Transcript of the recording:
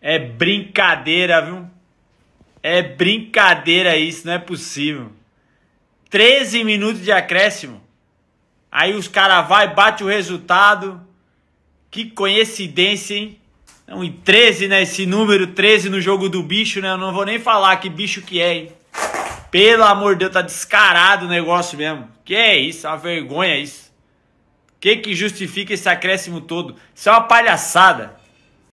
É brincadeira, viu? É brincadeira isso, não é possível. 13 minutos de acréscimo. Aí os caras vai, bate o resultado. Que coincidência, hein? Então, e 13, né? Esse número 13 no jogo do bicho, né? Eu não vou nem falar que bicho que é, hein? Pelo amor de Deus, tá descarado o negócio mesmo. Que é isso? É uma vergonha isso. O que que justifica esse acréscimo todo? Isso é uma palhaçada.